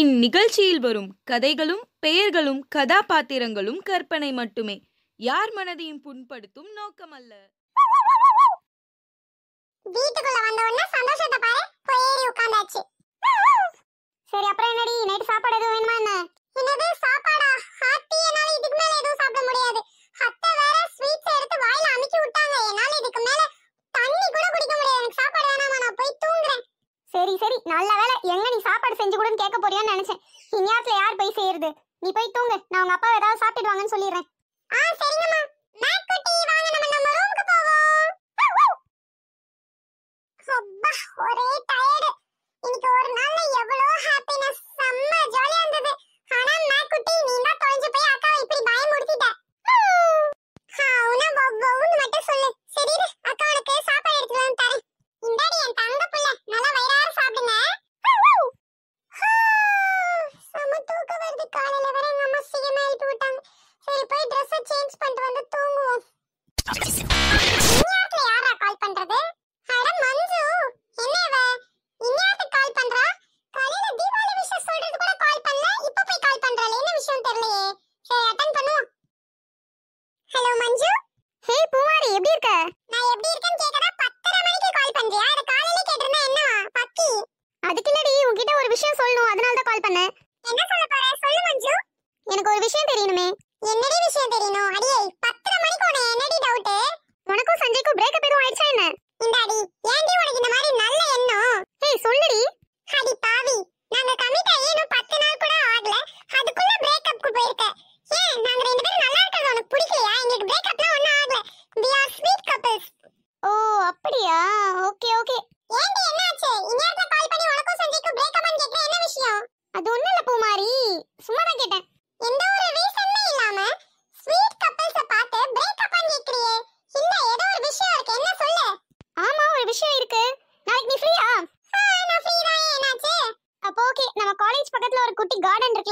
இந்நிகழ்ச்சியில் வரும் கதைகளும் பெயர்களும் கதாபாத்திரங்களும் கற்பனை மட்டுமே யார் மனதையும் புண்படுத்தும் நோக்கமல்ல கூடன்னு கேட்க போறியான்னு நினைச்சேன் இனியாத்துல யார் போய் செய்யறது நீ போய் தூங்கு நான் உங்க அப்பா ஏதாவது சாப்பிட்டுடுவாங்கன்னு சொல்லிடுறேன்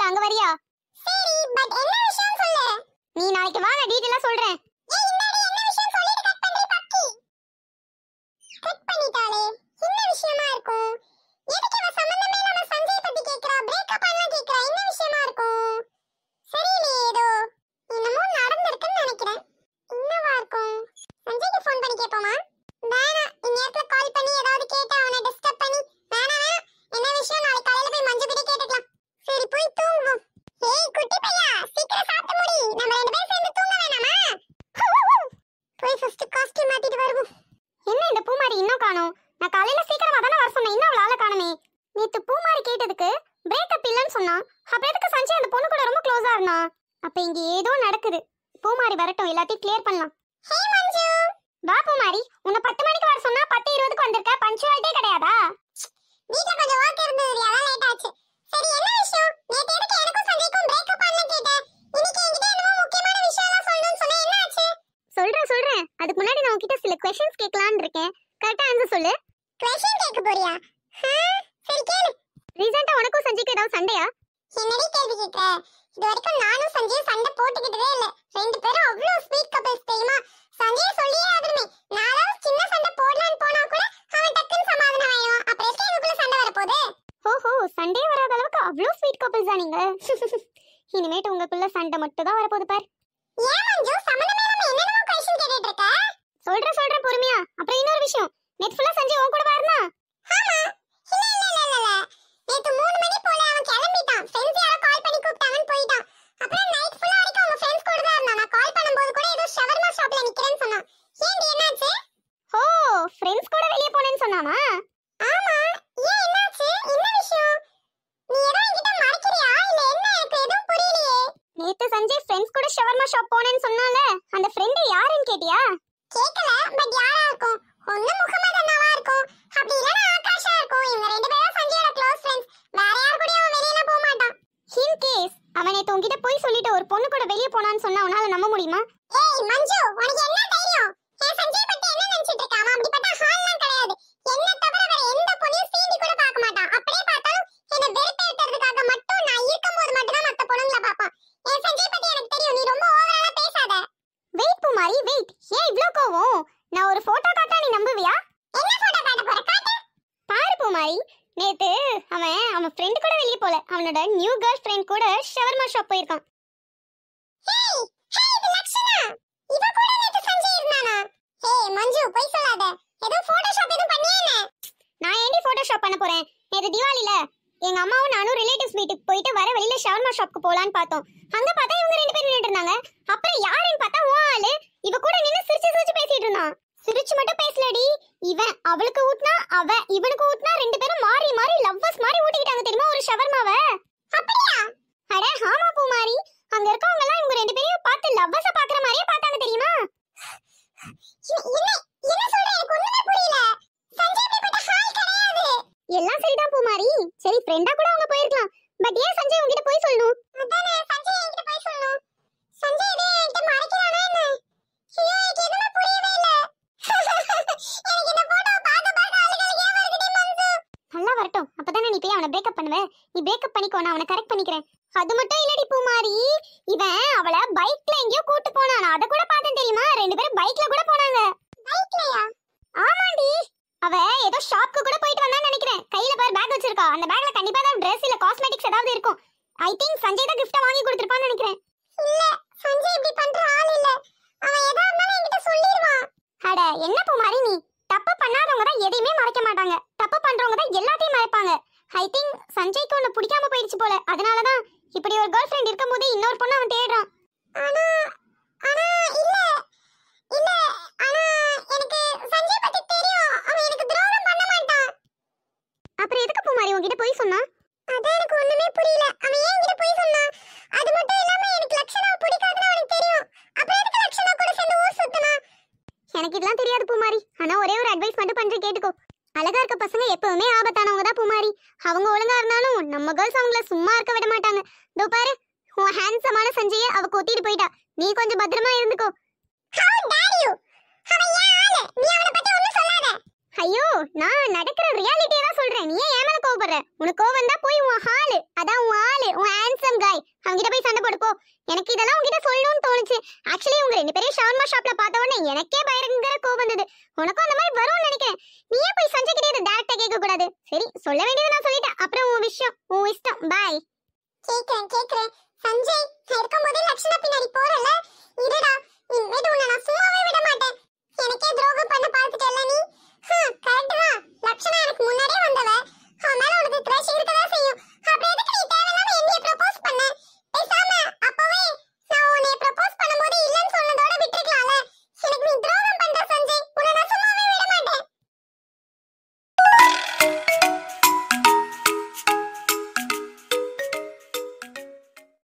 அங்க வரியா சரி பட் என்ன விஷயம் சொல்லு நீ நாளைக்கு வா நான் டீடைலா சொல்றேன் சஞ்சுக்கு ஏதாவது சண்டையா என்னடி கேள்வி கேட்கற இது வரைக்கும் நானும் சஞ்சயும் சண்டை போட்டுக்கிட்டதே இல்ல ரெண்டு பேரும் அவ்வளவு ஸ்வீட் கப்பல்ஸ் தெரியுமா சஞ்சய சொல்லியே ஆகணுமே நானும் சின்ன சண்டை போடலான்னு போனா கூட அவன் டக்குன்னு சமாதானம் ஆயிடுவான் அப்புறம் எப்படி எங்களுக்குள்ள சண்டை வரப்போகுது ஓஹோ சண்டே வராத அளவுக்கு அவ்வளோ ஸ்வீட் கப்பல்ஸ் தான் நீங்க இனிமேட்டு உங்களுக்குள்ள சண்டை மட்டும் தான் வரப்போகுது பார் ஏன் மஞ்சு சம்மந்தமே நம்ம என்னென்னமோ கொஸ்டின் கேட்டுட்டு இருக்க சொல்ற சொல்ற பொறுமையா அப்புறம் இன்னொரு விஷயம் நெட் ஃபுல்லா சஞ்சய் உன் கூட பாருனா ஆமா இல்ல இல்ல இல்ல இல்ல மெடிக்கல் ஷாப் போனேன்னு சொன்னால அந்த ஃப்ரெண்ட் யாருன்னு கேட்டியா கேட்கல பட் யாரா இருக்கும் ஒண்ணு முகமது அண்ணாவா இருக்கும் அப்படி இல்லனா ஆகாஷா இருக்கும் இவங்க ரெண்டு பேரும் சஞ்சயோட க்ளோஸ் ஃப்ரெண்ட்ஸ் வேற யார் கூட அவன் வெளியில போக மாட்டான் இன் கேஸ் அவனை தூங்கிட்டு போய் சொல்லிட்டு ஒரு பொண்ணு கூட வெளியே போனான்னு சொன்னா உன்னால நம்ப முடியுமா வெளியே போல அவனோட நியூ கேர்ள் ஃப்ரெண்ட் கூட ஷவர்மா ஷாப் போயிருக்கான் நான் ஏண்டி போட்டோஷாப் பண்ண போறேன் நேற்று திவாலில எங்க அம்மாவும் நானும் ரிலேட்டிவ்ஸ் வீட்டுக்கு போயிட்டு வர வழியில ஷவர்மா ஷாப்க்கு போலான்னு பார்த்தோம் அங்க பார்த்தா இவங்க ரெண்டு பேரும் நின்றுட்டு இருந்தாங்க அப்புறம் யாருன்னு பார்த்தா ஓ ஆளு இவ கூட நின்று சிரிச்சு சிரிச்சு பேசிட்டு இருந்தான் சிரிச்சு மட்டும் பேசலடி இவன் அவளுக்கு ஊட்டினா அவ இவனுக்கு ஊட்டினா ரெண்டு பேரும் மாறி மாறி லவ்வர்ஸ் மாதிரி ஊட்டிக்கிட்டாங்க தெரியுமா ஒரு ஷவர்மாவ அப்படியா அட ஆமா பூமாரி அங்க இருக்கவங்க எல்லாம் இவங்க ரெண்டு பேரையும் பார்த்து லவ்வர்ஸ் பாக்குற மாதிரியே பார்த்தாங்க தெரியுமா எல்லாம் சரிதான் பூமாரி சரி ஃப்ரெண்டா கூட அவங்க போயிருக்கலாம் பட் ஏன் சஞ்சய் நான் அவனை கரெக்ட் பண்ணிக்கிறேன் அது மட்டும் இல்லடி பூமாரி இவன் அவளை பைக்ல எங்கேயோ கூட்டு போனான் அத அதை கூட பார்த்தேன் தெரியுமா ரெண்டு பேரும் பைக்ல கூட போனாங்க பைக்லயா ஆமாண்டி அவ ஏதோ ஷாப்க்கு கூட போயிட்டு வந்தான்னு நினைக்கிறேன் கையில பாரு பேக் வச்சிருக்கா அந்த பேக்ல கண்டிப்பா தான் Dress இல்ல காஸ்மெட்டிக்ஸ் ஏதாவது இருக்கும் ஐ திங்க் சஞ்சய் தான் gift வாங்கி கொடுத்திருப்பான்னு நினைக்கிறேன் இல்ல சஞ்சய் இப்படி பண்ற ஆள் இல்ல அவன் எதா இருந்தாலும் என்கிட்ட சொல்லிடுவான் அட என்ன பூமாரி நீ தப்பு பண்ணாதவங்க தான் எதையுமே மறைக்க மாட்டாங்க தப்பு பண்றவங்க தான் எல்லாத்தையும் மறைப்பாங்க ஐ திங்க் சஞ்சய்க்கு உன்னை பிடிக்காம போயிடுச்சு போல அதனால தான் இப்படி ஒரு கேர்ள் ஃப்ரெண்ட் இருக்கும்போது இன்னொரு பொண்ணு அவன் தேடுறான் ஆனா ஆனா இல்ல இல்ல ஆனா எனக்கு சஞ்சய் பத்தி தெரியும் அவன் எனக்கு துரோகம் பண்ண மாட்டான் அப்புறம் எதுக்கு மாதிரி உன்கிட்ட போய் சொன்னா அது எனக்கு ஒண்ணுமே புரியல அவன் ஏன் கிட்ட போய் சொன்னா அது மட்டும் இல்லாம எனக்கு லட்சணா பிடிக்காதுன்னு அவனுக்கு தெரியும் அப்புறம் எதுக்கு லட்சணா கூட சேர்ந்து ஊர் சுத்தனா எனக்கு இதெல்லாம் தெரியாது பூமாரி ஆனா ஒரே ஒரு அட்வைஸ் மட்டும் பண்றேன் கேட்டுக்கோ கேர்ள்ஸ் அவங்கள சும்மா இருக்க விட மாட்டாங்க இதோ பாரு உன் ஹேண்ட்ஸமான சஞ்சய அவ கொத்திட்டு போயிட்டா நீ கொஞ்சம் பத்திரமா இருந்துக்கோ அவன் ஏன் ஆளு? நீ அவனை பத்தி ஒண்ணும் ஐயோ நான் நடக்கிற ரியாலிட்டியை தான் சொல்றேன் நீ ஏன் மேல கோவப்படுற உனக்கு கோவம் தான் போய் உன் ஆளு அதான் உன் ஆளு உன் ஹேண்ட்ஸம் காய் அவங்கிட்ட போய் சண்டை போடுப்போ எனக்கு இதெல்லாம் உங்ககிட்ட சொல்லணும்னு தோணுச்சு ஆக்சுவலி உங்க ரெண்டு பேரும் ஷவர்மா ஷாப்ல பார்த்த உடனே எனக்கே பயங்கர கோவம் வந்தது உனக்கும் அந்த மாதிரி வரும்னு நினைக்கிறேன் நீ போய் சஞ்சய் கிட்ட இதை டேரக்டா கேட்க கூடாது சரி சொல்ல வேண்டியது நான் சொல்லிட்டேன் அப்புறம் உன் விஷயம் உன் இஷ்டம் பாய் கேக்குறேன் கேக்குறேன்